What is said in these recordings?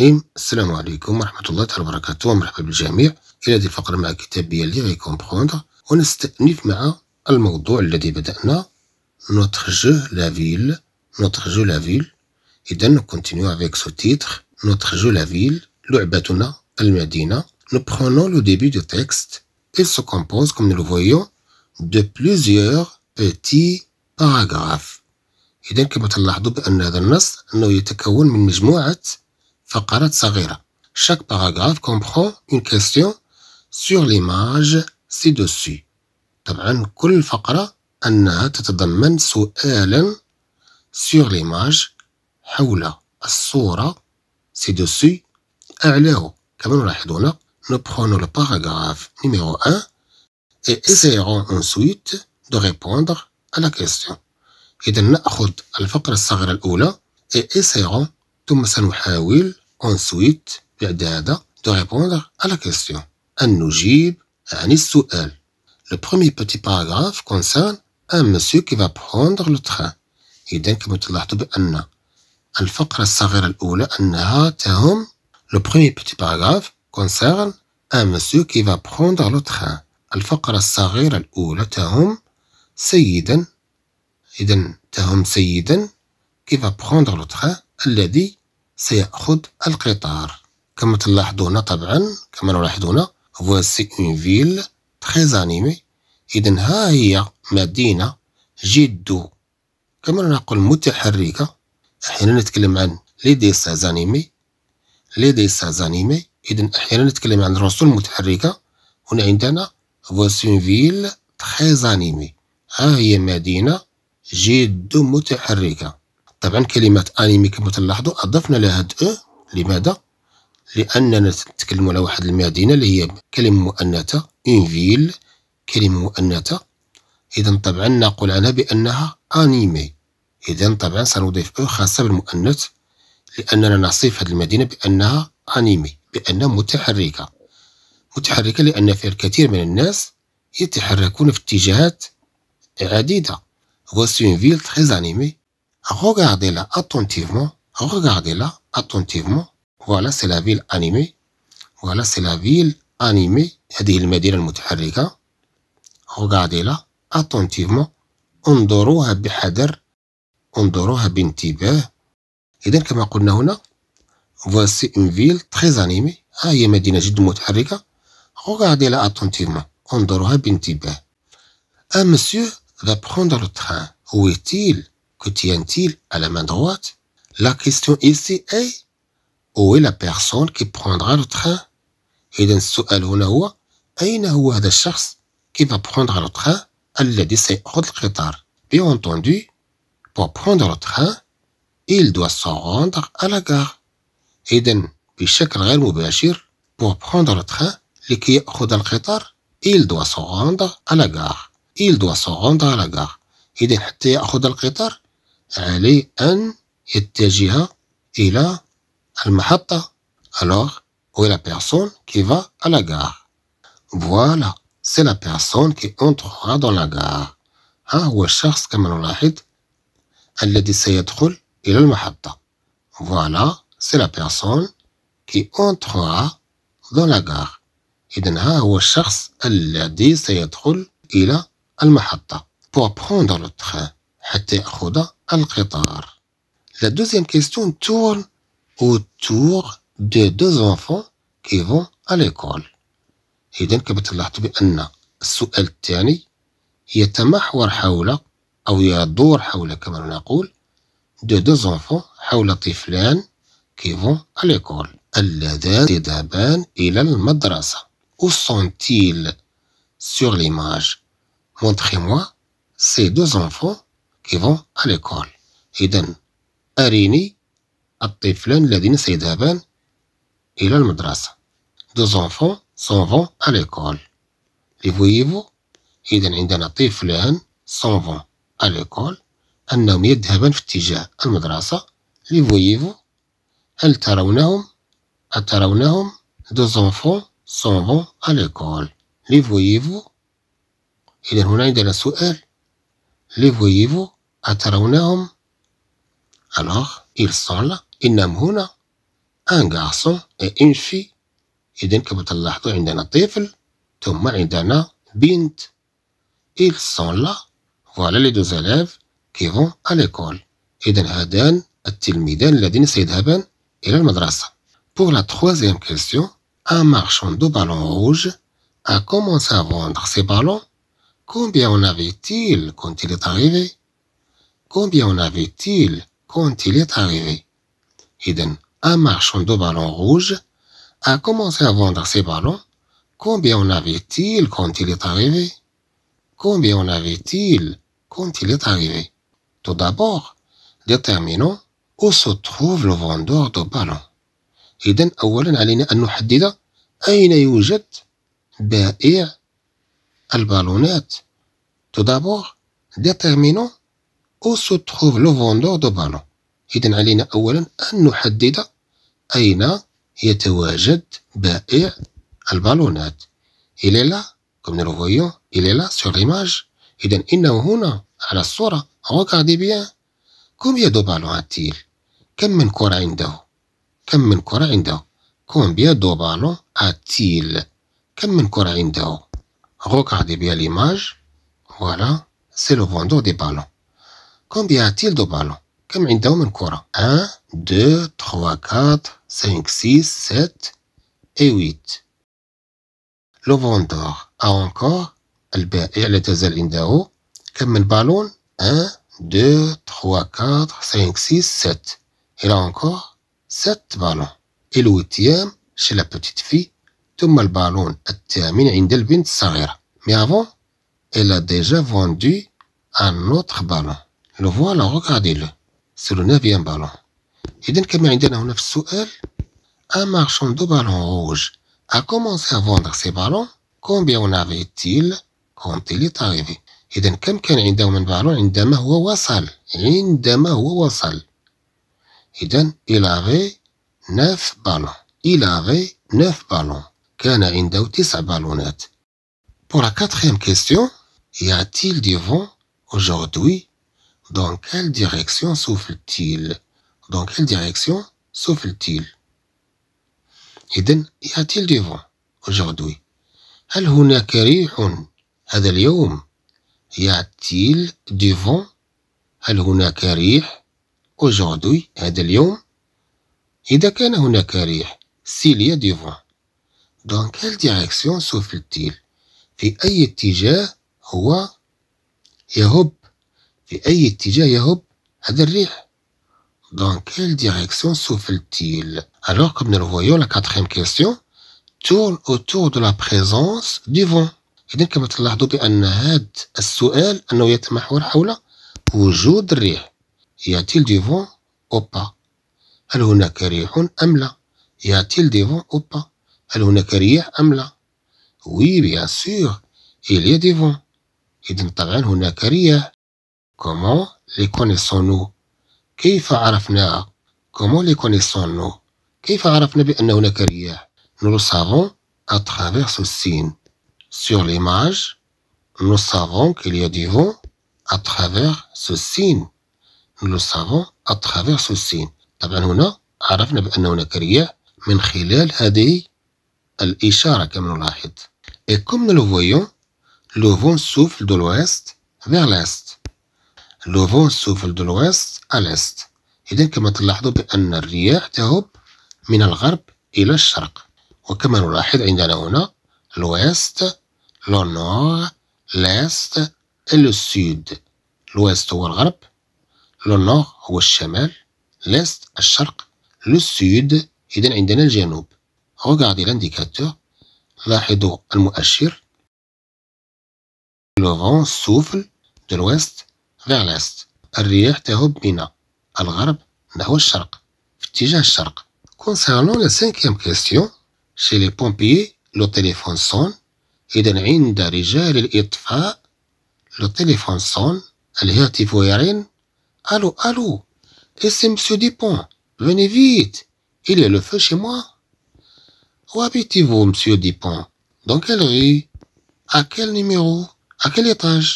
الرحيم السلام عليكم ورحمة الله تعالى وبركاته ومرحبا بالجميع إلى هذه الفقرة مع كتابية اللي كومبخوندر ونستأنف مع الموضوع الذي بدأنا نوتر جو لا فيل notre جو لا فيل إذا نكونتينيو افيك سو تيتخ نوتر جو لا فيل لعبتنا المدينة نبخونو لو ديبي دو تكست إي سو كومبوز كوم نو فويو دو بليزيور بيتي باراغراف إذا كما تلاحظوا بأن هذا النص أنه يتكون من مجموعة فقرات صغيرة Chaque paragraphe comprend une question sur l'image ci-dessus. طبعا كل فقرة أنها تتضمن سؤالا sur l'image حول الصورة ci-dessus أعلاه كما نلاحظ هنا nous prenons le paragraphe numéro 1 et essayerons ensuite de répondre à la question. إذا نأخذ الفقرة الصغيرة الأولى et essayerons ثم سنحاول أنسويت دو ريبوندر على de أن نجيب عن السؤال لو premier بوتي paragraphe concerne أن monsieur كي va بخوندر لو train. إذن كما تلاحظو بأن الفقرة الصغيرة الأولى أنها تهم لو بروميي بوتي باغاف كونسيرن أن مسيو كي فا بخوندر لو تخان الفقرة الصغيرة الأولى تهم سيدا إذن تهم سيدا كي فا بخوندر لو تخان الذي سيأخذ القطار كما تلاحظون طبعا كما نلاحظون voici une ville très animée إذا ها هي مدينة جد كما نقول متحركة أحيانا نتكلم عن لي ديساز أنيمي لي ديساز أنيمي إذا أحيانا نتكلم عن رسول متحركة هنا عندنا voici une ville très animée ها هي مدينة جد متحركة طبعا كلمة أنيمي كما تلاحظوا أضفنا لها هاد أو لماذا؟ لأننا نتكلم على واحد المدينة اللي هي كلمة مؤنثة اون فيل كلمة مؤنثة إذا طبعا نقول عنها بأنها أنيمي إذا طبعا سنضيف أو خاصة بالمؤنث لأننا نصف هذه المدينة بأنها أنيمي بأنها متحركة متحركة لأن فيها الكثير من الناس يتحركون في اتجاهات عديدة وسي اون فيل تري أنيمي Regardez-la attentivement. Regardez-la attentivement. Voilà, c'est la ville animée. Voilà, c'est la ville animée. هذه المدينة المتحركة. Regardez-la attentivement. انظروها بحذر. انظروها بانتباه. إذا كما قلنا هنا voici une ville très animée. ها هي مدينة جد متحركة. Regardez-la attentivement. انظروها بانتباه. Un monsieur va prendre le train. Où est-il? que tient-il à la main droite La question ici est où est la personne qui prendra le train إذا السؤال هنا هو أين هو هذا الشخص qui va prendre le train الذي سيأخذ القطار Bien entendu, pour prendre le train, il doit se rendre à la gare. إذا بشكل غير مباشر pour prendre le train لكي يأخذ القطار il doit se rendre à la gare. il doit se rendre à la gare. إذا حتى يأخذ القطار عليه أن يتجه إلى المحطة alors où est la personne qui va à la gare voilà c'est la personne qui entrera dans la gare ها هو الشخص كما نلاحظ الذي سيدخل إلى المحطة voilà c'est la personne qui entrera dans la gare إذن ها هو الشخص الذي سيدخل إلى المحطة pour prendre le train حتى يأخذ القطار لا دوزيام question tourne اوتور دي دو زونفون كي فون ا ليكول إذا كما تلاحظوا بأن السؤال الثاني يتمحور حول أو يدور حول كما نقول دو دو زونفون حول طفلان كي فون ا ليكول اللذان يذهبان إلى المدرسة أو سونتيل سور ليماج مونتخي موا سي دو زونفون كيفون أليكول إذن أريني الطفلان الذين سيذهبان إلى المدرسة دو زونفون سونفون أليكول لي فويفو إذن عندنا طفلان سونفون أليكول أنهم يذهبان في اتجاه المدرسة لي فويفو هل ترونهم أترونهم دو زونفون سونفون أليكول لي فويفو إذن هنا عندنا سؤال لي فويفو Alors, ils sont là. إنهم Un garçon et une fille. Ils sont là. Voilà les deux élèves qui vont à l'école. Pour la troisième question, un marchand de ballons rouges a commencé à vendre ses ballons. Combien en avait-il quand il est arrivé Combien en avait-il quand il est arrivé Hidden, un marchand de ballons rouges, a commencé à vendre ses ballons. Combien en avait-il quand il est arrivé Combien en avait-il quand il est arrivé Tout d'abord, déterminons où se trouve le vendeur de ballons. إذا أولاً علينا أن نحدد أين يوجد بائع البالونات. Tout d'abord, déterminons أو se trouve le vendeur de ballon إذا علينا أولا أن نحدد أين يتواجد بائع البالونات il est là comme nous le voyons il est là sur l'image إذا إنه هنا على الصورة regardez bien combien de ballons a-t-il كم من كرة عنده كم من كرة عنده combien de ballons a-t-il كم من كرة عنده regardez bien l'image voilà c'est le vendeur des ballons Combien a-t-il de ballons كم عندهم الكرة 1 2 3 4 5 6 7 et 8 Le vendeur a encore البائع لا تزال عنده كم من 1 2 3 4 5 6 7 il a encore 7 ballons et le huitième chez la petite fille ثم البالون est عند البنت الصغيرة mais avant elle a déjà vendu un autre ballon le voilà, regardez-le C'est le neuvième ballon Et إذا كما عندنا هنا sous elle, un marchand de ballons rouges a commencé à vendre ses ballons combien en avait-il quand il est arrivé Et donc, كان عنده من بالون عندما هو وصل عندما هو وصل إذا il avait neuf ballons il avait neuf ballons كان عنده 9 ballonnettes Pour la quatrième question, y a-t-il du vent aujourd'hui Dans quelle direction souffle-t-il Dans quelle direction souffle-t-il إذن a-t-il du vent aujourd'hui هل هناك ريح هذا اليوم يأتي du vent هل هناك ريح aujourd'hui هذا اليوم إذا كان هناك ريح s'il y a du vent dans quelle direction souffle-t-il في أي اتجاه هو يهب في أي اتجاه يهب هذا الريح دون كيل ديريكسيون سوفل تيل alors comme nous le voyons la quatrième question tourne autour de la présence du اذا كما تلاحظوا بان هاد السؤال انه يتمحور حول وجود الريح يا دي فون او با هل هناك ريح ام لا يا دي فون او با هل هناك ريح ام لا وي بيان سور il y a اذا طبعا هناك رياح Comment les connaissons-nous كيف عرفنا Comment les connaissons-nous كيف عرفنا بأن هناك رياح Nous le savons à travers ce signe. Sur l'image, nous savons qu'il y a du vent à travers ce signe. Nous le savons à travers ce signe. طبعا هنا عرفنا بأن هناك رياح من خلال هذه الإشارة كما نلاحظ. Et comme nous le voyons, le vent souffle de l'ouest vers l'est. لو سوفل دو لويست الأست إذا كما تلاحظوا بأن الرياح تهب من الغرب إلى الشرق وكما نلاحظ عندنا هنا لويست لو نور ليست لو سود لويست هو الغرب لو نور هو الشمال ليست الشرق لو سود إذا عندنا الجنوب غوغاردي لانديكاتور لاحظوا المؤشر لو فون سوفل دو لويست دالاس الرياح تهب بنا الغرب نحو الشرق في اتجاه الشرق concernant la cinquième question chez les pompiers le téléphone sonne إذا عند رجال الإطفاء le téléphone sonne الهاتف يرن الو الو et c'est monsieur Dupont venez vite il y a le feu chez moi où habitez-vous monsieur Dupont dans quelle rue à quel numéro à quel étage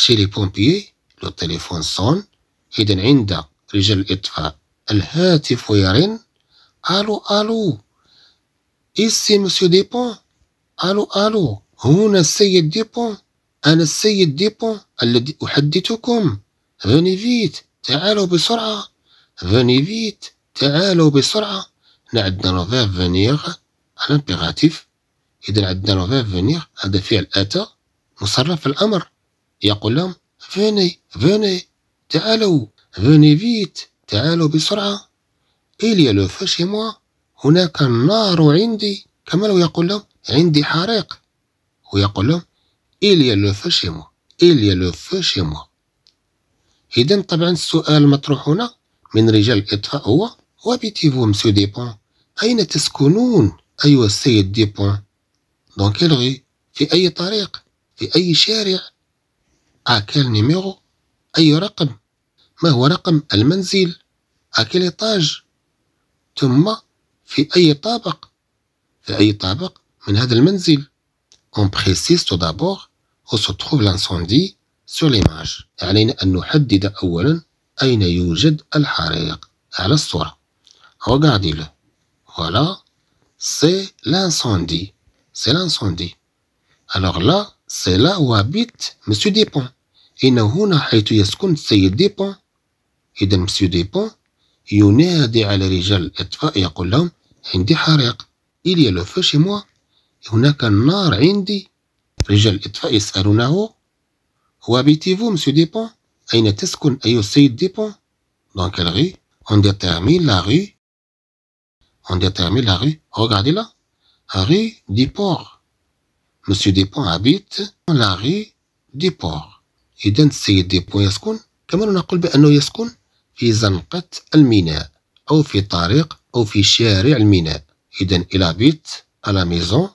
chez les pompiers التليفون صون إذا عند رجال الإطفاء الهاتف يرن ألو ألو إيسي مسيو ديبون ألو ألو هنا السيد ديبون أنا السيد ديبون الذي أحدثكم فني فيت تعالوا بسرعة فني فيت تعالوا بسرعة نعدنا نوفير فونيغ على البيغاتيف إذا عندنا نوفير فونيغ هذا فعل أتى مصرف الأمر يقول لهم فيني فيني تعالوا فيني فيت تعالوا بسرعة il لو a le موا هناك النار عندي كما لو يقول لهم عندي حريق ويقول لهم il لو a le موا chez moi il y موا إذا طبعا السؤال المطروح هنا من رجال الإطفاء هو وابيتيفو مسيو ديبون أين تسكنون أيها السيد ديبون دون كيل في أي طريق في أي شارع أكل نيميرو أي رقم ما هو رقم المنزل أكل إيطاج ثم في أي طابق في أي طابق من هذا المنزل أون بريسيس تو دابور أو سو تخوف لانسوندي سو ليماج علينا أن نحدد أولا أين يوجد الحريق على الصورة غوغاردي لو فوالا سي لانسوندي سي لانسوندي ألوغ لا C'est là où habite Monsieur Despont. إنه هنا حيث يسكن السيد ديبون إذا مسيو ديبون ينادي على رجال الإطفاء يقول لهم عندي حريق إلي لو فو شي موا هناك النار عندي رجال الإطفاء يسألونه فو مسيو ديبون أين تسكن أي السيد ديبون دون كيل غي أون détermine لا غي أون détermine لا غي Regardez là. La rue مسيو ديبون عبيت لا دي بور إذا السيد ديبون يسكن كما نقول بأنه يسكن في زنقة الميناء أو في طريق أو في شارع الميناء إذا إلى بيت على ميزون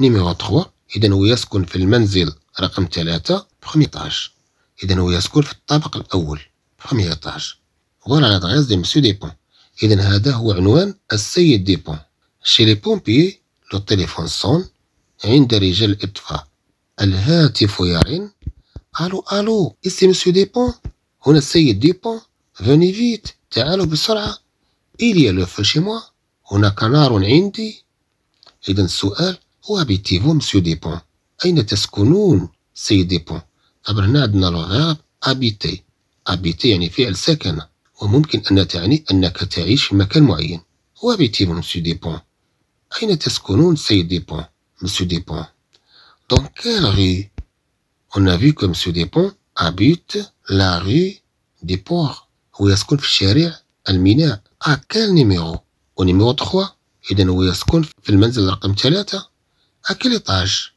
نيميرو 3 إذا هو يسكن في المنزل رقم 3 بخمي طاج إذا هو يسكن في الطابق الأول بخمي طاج فوالا لادغيس دي مسيو ديبون إذا هذا هو عنوان السيد ديبون شي لي بومبيي لو تيليفون سون عند رجال الإطفاء الهاتف يرن ألو ألو إسي مسيو ديبون هنا السيد ديبون فوني فيت تعالوا بسرعة إلي لو شي موا هنا كنار عندي إذا السؤال هو أبيتيفو مسيو ديبون أين تسكنون سيد ديبون طبعا هنا عندنا الغاب أبيتي أبيتي يعني فعل سكن وممكن أن تعني أنك تعيش في مكان معين وأبيتيفو مسيو ديبون أين تسكنون سيد ديبون M. Despont. Dans quelle rue On a vu que M. Despont habite la rue des Ports Où ويسكن في الشارع Almina, À quel numéro Au numéro 3. إذا هو يسكن في المنزل رقم 3. À quel étage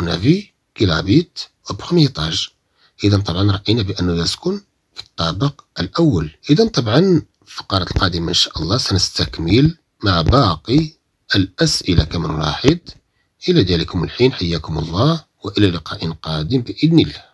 On a vu qu'il habite au premier étage. Et إذا طبعا رأينا بأنه يسكن في الطابق الأول. إذا طبعا الفقرة القادمة إن شاء الله سنستكمل مع باقي الأسئلة كما نلاحظ إلى ذلكم الحين حياكم الله وإلى لقاء قادم بإذن الله